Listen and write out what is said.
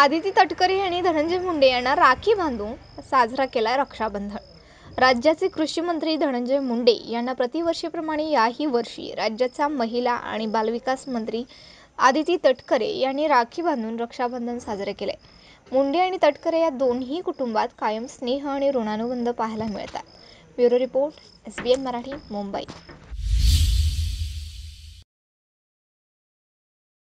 आदिती तटकरे आणि धनंजय मुंडे यांना राखी बांधून साजरा केला रक्षाबंधन राज्याचे कृषी मंत्री धनंजय मुंडे यांना प्रतिवर्षीप्रमाणे याही वर्षी राज्याचा महिला आणि बालविकास मंत्री आदिती तटकरे यांनी राखी बांधून रक्षाबंधन साजरे केले मुंडे आणि तटकरे या दोन्ही कुटुंबात कायम स्नेह आणि ऋणानुबंध पाहायला मिळतात bureau report S B N Marathi Mumbai